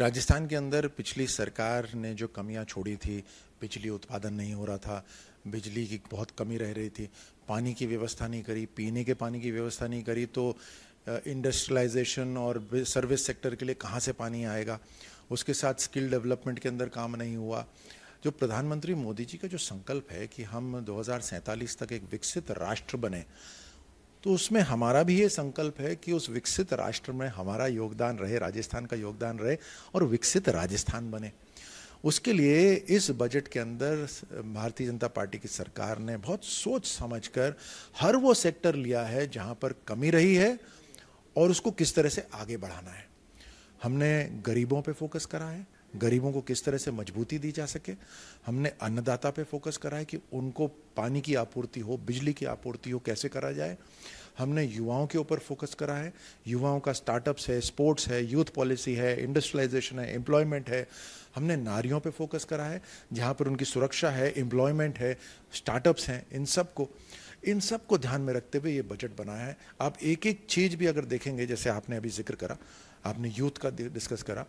राजस्थान के अंदर पिछली सरकार ने जो कमियां छोड़ी थी बिजली उत्पादन नहीं हो रहा था बिजली की बहुत कमी रह रही थी पानी की व्यवस्था नहीं करी पीने के पानी की व्यवस्था नहीं करी तो इंडस्ट्रियलाइजेशन और सर्विस सेक्टर के लिए कहाँ से पानी आएगा उसके साथ स्किल डेवलपमेंट के अंदर काम नहीं हुआ जो प्रधानमंत्री मोदी जी का जो संकल्प है कि हम दो तक एक विकसित राष्ट्र बने तो उसमें हमारा भी ये संकल्प है कि उस विकसित राष्ट्र में हमारा योगदान रहे राजस्थान का योगदान रहे और विकसित राजस्थान बने उसके लिए इस बजट के अंदर भारतीय जनता पार्टी की सरकार ने बहुत सोच समझकर हर वो सेक्टर लिया है जहां पर कमी रही है और उसको किस तरह से आगे बढ़ाना है हमने गरीबों पे फोकस करा है गरीबों को किस तरह से मजबूती दी जा सके हमने अन्नदाता पे फोकस करा है कि उनको पानी की आपूर्ति हो बिजली की आपूर्ति हो कैसे करा जाए हमने युवाओं के ऊपर फोकस करा है युवाओं का स्टार्टअप्स है स्पोर्ट्स है यूथ पॉलिसी है इंडस्ट्रियलाइजेशन है एम्प्लॉयमेंट है हमने नारियों पे फोकस करा है जहाँ पर उनकी सुरक्षा है एम्प्लॉयमेंट है स्टार्टअप्स हैं इन सब को इन सब को ध्यान में रखते हुए ये बजट बनाया है आप एक एक चीज़ भी अगर देखेंगे जैसे आपने अभी जिक्र करा आपने यूथ का डिस्कस करा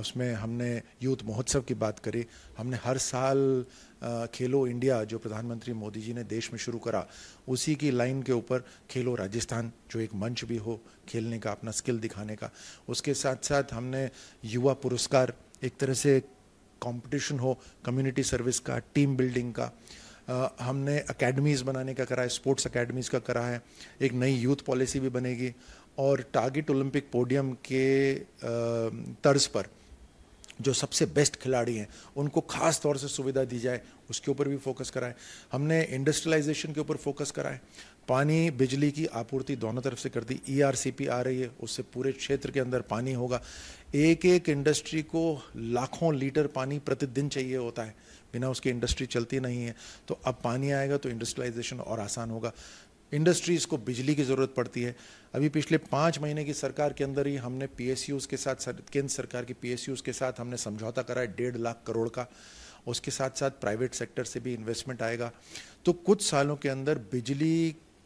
उसमें हमने यूथ महोत्सव की बात करी हमने हर साल खेलो इंडिया जो प्रधानमंत्री मोदी जी ने देश में शुरू करा उसी की लाइन के ऊपर खेलो राजस्थान जो एक मंच भी हो खेलने का अपना स्किल दिखाने का उसके साथ साथ हमने युवा पुरस्कार एक तरह से कंपटीशन हो कम्युनिटी सर्विस का टीम बिल्डिंग का हमने अकेडमीज़ बनाने का करा है स्पोर्ट्स अकेडमीज़ का करा है एक नई यूथ पॉलिसी भी बनेगी और टारगेट ओलंपिक पोडियम के तर्ज पर जो सबसे बेस्ट खिलाड़ी हैं उनको खास तौर से सुविधा दी जाए उसके ऊपर भी फोकस कराएं हमने इंडस्ट्रियलाइजेशन के ऊपर फोकस कराएं पानी बिजली की आपूर्ति दोनों तरफ से कर दी ई e आ रही है उससे पूरे क्षेत्र के अंदर पानी होगा एक एक इंडस्ट्री को लाखों लीटर पानी प्रतिदिन चाहिए होता है बिना उसकी इंडस्ट्री चलती नहीं है तो अब पानी आएगा तो इंडस्ट्रियलाइजेशन और आसान होगा इंडस्ट्रीज़ को बिजली की ज़रूरत पड़ती है अभी पिछले पाँच महीने की सरकार के अंदर ही हमने पी के साथ केंद्र सरकार की पी के साथ हमने समझौता करा है डेढ़ लाख करोड़ का उसके साथ साथ प्राइवेट सेक्टर से भी इन्वेस्टमेंट आएगा तो कुछ सालों के अंदर बिजली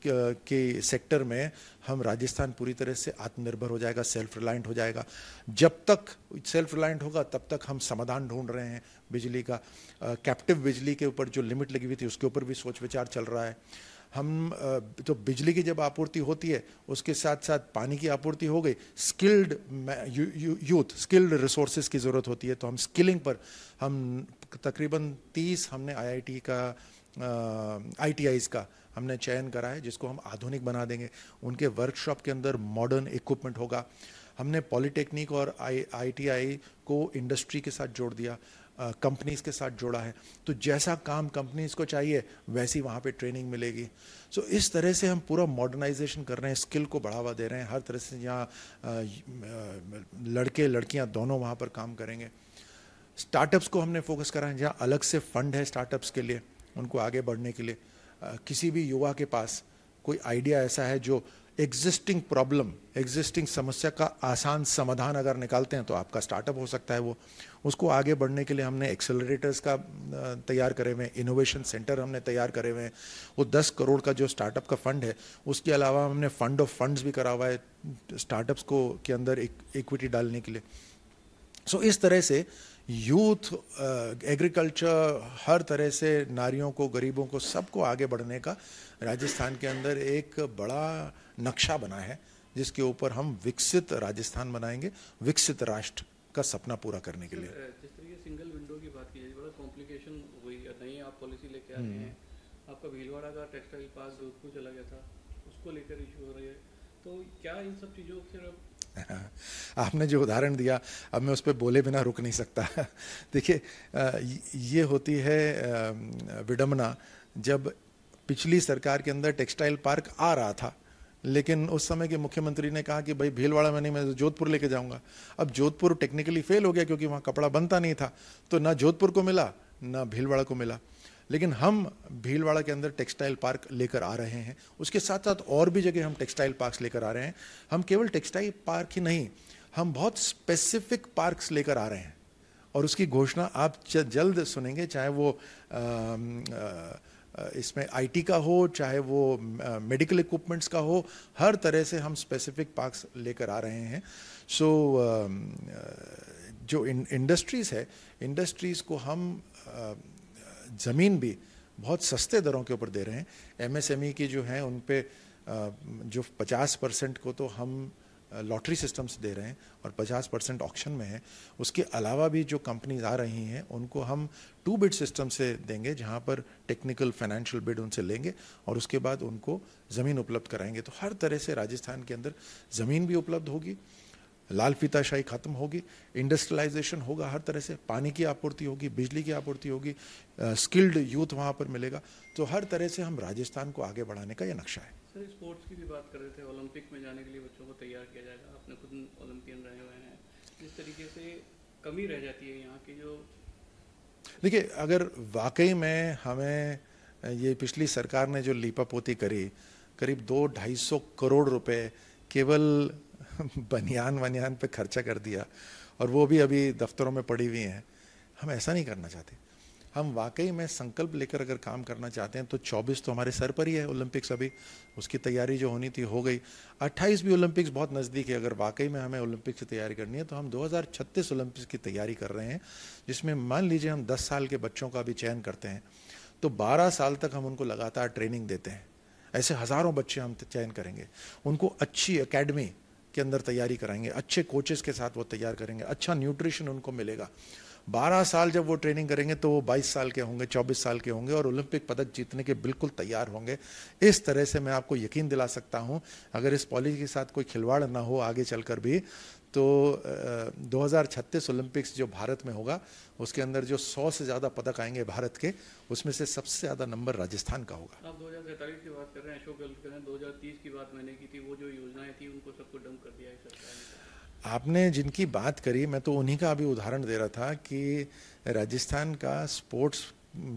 के सेक्टर में हम राजस्थान पूरी तरह से आत्मनिर्भर हो जाएगा सेल्फ रिलायंट हो जाएगा जब तक सेल्फ रिलायंट होगा तब तक हम समाधान ढूंढ रहे हैं बिजली का कैप्टिव बिजली के ऊपर जो लिमिट लगी हुई थी उसके ऊपर भी सोच विचार चल रहा है हम जो तो बिजली की जब आपूर्ति होती है उसके साथ साथ पानी की आपूर्ति हो गई स्किल्ड यूथ स्किल्ड रिसोर्सेज की ज़रूरत होती है तो हम स्किलिंग पर हम तकरीबन तीस हमने आईआईटी का आई का हमने चयन करा है जिसको हम आधुनिक बना देंगे उनके वर्कशॉप के अंदर मॉडर्न इक्विपमेंट होगा हमने पॉलिटेक्निक और आई आई को इंडस्ट्री के साथ जोड़ दिया कंपनीज़ के साथ जुड़ा है तो जैसा काम कंपनीज़ को चाहिए वैसी वहाँ पे ट्रेनिंग मिलेगी सो इस तरह से हम पूरा मॉडर्नाइजेशन कर रहे हैं स्किल को बढ़ावा दे रहे हैं हर तरह से यहाँ लड़के लड़कियाँ दोनों वहाँ पर काम करेंगे स्टार्टअप्स को हमने फोकस करा है जहाँ अलग से फंड है स्टार्टअप्स के लिए उनको आगे बढ़ने के लिए किसी भी युवा के पास कोई आइडिया ऐसा है जो एग्जिस्टिंग प्रॉब्लम एग्जिस्टिंग समस्या का आसान समाधान अगर निकालते हैं तो आपका स्टार्टअप हो सकता है वो उसको आगे बढ़ने के लिए हमने एक्सेलरेटर्स का तैयार करे हुए हैं इनोवेशन सेंटर हमने तैयार करे हुए हैं वो दस करोड़ का जो स्टार्टअप का फंड है उसके अलावा हमने फंड ऑफ फंड्स भी करा हुआ है स्टार्टअप्स को के अंदर इक्विटी डालने के लिए सो so, इस तरह से यूथ एग्रीकल्चर हर तरह से नारियों को गरीबों को सबको आगे बढ़ने का राजस्थान के अंदर एक बड़ा नक्शा बना है जिसके ऊपर हम विकसित राजस्थान बनाएंगे विकसित राष्ट्र का सपना पूरा करने के लिए जिस तरीके सिंगल विंडो की बात की बड़ा कॉम्प्लिकेशन हुई आप पॉलिसी लेके आए हम्म। हैं आपका भीलवाड़ा का टेक्सटाइल पार्क जोधपुर चला गया था उसको लेकर इशू हो रही है तो क्या इन सब चीज़ों से आपने जो उदाहरण दिया अब मैं उस पर बोले बिना रुक नहीं सकता देखिए ये होती है विडम्बना जब पिछली सरकार के अंदर टेक्सटाइल पार्क आ रहा था लेकिन उस समय के मुख्यमंत्री ने कहा कि भाई भीलवाड़ा में नहीं मैं जोधपुर लेके जाऊंगा अब जोधपुर टेक्निकली फेल हो गया क्योंकि वहाँ कपड़ा बनता नहीं था तो ना जोधपुर को मिला ना भीलवाड़ा को मिला लेकिन हम भीलवाड़ा के अंदर टेक्सटाइल पार्क लेकर आ रहे हैं उसके साथ साथ और भी जगह हम टेक्सटाइल पार्क्स लेकर आ रहे हैं हम केवल टेक्सटाइल पार्क ही नहीं हम बहुत स्पेसिफिक पार्क्स लेकर आ रहे हैं और उसकी घोषणा आप जल्द सुनेंगे चाहे वो आ, आ, इसमें आईटी का हो चाहे वो मेडिकल इक्विपमेंट्स का हो हर तरह से हम स्पेसिफिक पार्क्स लेकर आ रहे हैं सो so, जो इंडस्ट्रीज़ है इंडस्ट्रीज़ को हम ज़मीन भी बहुत सस्ते दरों के ऊपर दे रहे हैं एमएसएमई e की जो है उन पे जो 50 परसेंट को तो हम लॉटरी सिस्टम से दे रहे हैं और 50 परसेंट ऑप्शन में है उसके अलावा भी जो कंपनीज आ रही हैं उनको हम टू बिड सिस्टम से देंगे जहां पर टेक्निकल फाइनेंशियल बिड उनसे लेंगे और उसके बाद उनको ज़मीन उपलब्ध कराएंगे तो हर तरह से राजस्थान के अंदर ज़मीन भी उपलब्ध होगी लाल फिताशाही खत्म होगी इंडस्ट्रियलाइजेशन होगा हर तरह से पानी की आपूर्ति होगी बिजली की आपूर्ति होगी स्किल्ड यूथ वहाँ पर मिलेगा तो हर तरह से हम राजस्थान को आगे बढ़ाने का यह नक्शा है सर स्पोर्ट्स की भी बात कर रहे थे ओलंपिक में जाने के लिए बच्चों को तैयार किया जाएगा अपने खुद ओलंपियन रहे हुए हैं जिस तरीके से कमी रह जाती है यहाँ की जो देखिए अगर वाकई में हमें ये पिछली सरकार ने जो लीपापोती करी करीब दो ढाई सौ करोड़ रुपए केवल बनियान वनियान पे खर्चा कर दिया और वो भी अभी दफ्तरों में पड़ी हुई हैं हम ऐसा नहीं करना चाहते हम वाकई में संकल्प लेकर अगर काम करना चाहते हैं तो 24 तो हमारे सर पर ही है ओलंपिक्स अभी उसकी तैयारी जो होनी थी हो गई 28 भी ओलंपिक्स बहुत नज़दीक है अगर वाकई में हमें ओलंपिक्स की तैयारी करनी है तो हम 2036 ओलंपिक्स की तैयारी कर रहे हैं जिसमें मान लीजिए हम 10 साल के बच्चों का भी चयन करते हैं तो 12 साल तक हम उनको लगातार ट्रेनिंग देते हैं ऐसे हज़ारों बच्चे हम चयन करेंगे उनको अच्छी अकेडमी के अंदर तैयारी कराएंगे अच्छे कोचेस के साथ वो तैयार करेंगे अच्छा न्यूट्रिशन उनको मिलेगा बारह साल जब वो ट्रेनिंग करेंगे तो वो बाईस साल के होंगे चौबीस साल के होंगे और ओलंपिक पदक जीतने के बिल्कुल तैयार होंगे इस तरह से मैं आपको यकीन दिला सकता हूँ अगर इस पॉलिसी के साथ कोई खिलवाड़ ना हो आगे चलकर भी तो दो ओलंपिक्स जो भारत में होगा उसके अंदर जो 100 से ज़्यादा पदक आएंगे भारत के उसमें से सबसे ज़्यादा नंबर राजस्थान का होगा आप दो की बात कर रहे हैं अशोक गहलोत कह रहे हैं दो की बात मैंने की थी वो जो योजनाएं थी उनको सबको डंप कर दिया आपने जिनकी बात करी मैं तो उन्हीं का अभी उदाहरण दे रहा था कि राजस्थान का स्पोर्ट्स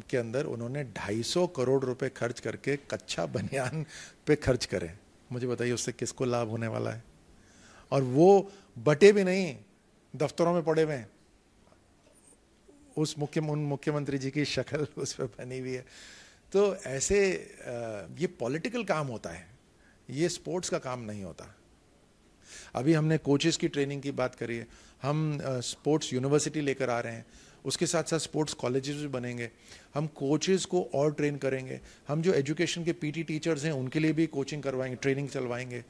के अंदर उन्होंने 250 करोड़ रुपए खर्च करके कच्चा बनियान पे खर्च करें मुझे बताइए उससे किसको लाभ होने वाला है और वो बटे भी नहीं दफ्तरों में पड़े हुए हैं उस मुख्य उन मुख्यमंत्री जी की शक्ल उस पर बनी हुई है तो ऐसे ये पॉलिटिकल काम होता है ये स्पोर्ट्स का काम नहीं होता अभी हमने कोचेस की ट्रेनिंग की बात करी है हम स्पोर्ट्स यूनिवर्सिटी लेकर आ रहे हैं उसके साथ साथ स्पोर्ट्स कॉलेजेस भी बनेंगे हम कोचेज़ को और ट्रेन करेंगे हम जो एजुकेशन के पीटी टीचर्स हैं उनके लिए भी कोचिंग करवाएंगे ट्रेनिंग चलवाएंगे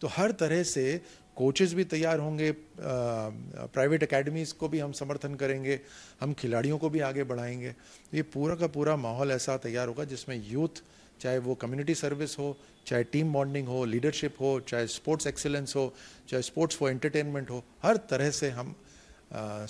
तो हर तरह से कोचेज़ भी तैयार होंगे प्राइवेट एकेडमीज़ को भी हम समर्थन करेंगे हम खिलाड़ियों को भी आगे बढ़ाएंगे ये पूरा का पूरा माहौल ऐसा तैयार होगा जिसमें यूथ चाहे वो कम्युनिटी सर्विस हो चाहे टीम बॉन्डिंग हो लीडरशिप हो चाहे स्पोर्ट्स एक्सेलेंस हो चाहे स्पोर्ट्स फॉर एंटरटेनमेंट हो हर तरह से हम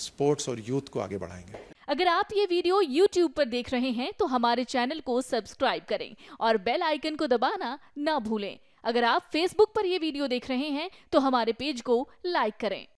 स्पोर्ट्स और यूथ को आगे बढ़ाएंगे अगर आप ये वीडियो YouTube पर देख रहे हैं तो हमारे चैनल को सब्सक्राइब करें और बेल आइकन को दबाना ना भूलें अगर आप Facebook पर ये वीडियो देख रहे हैं तो हमारे पेज को लाइक करें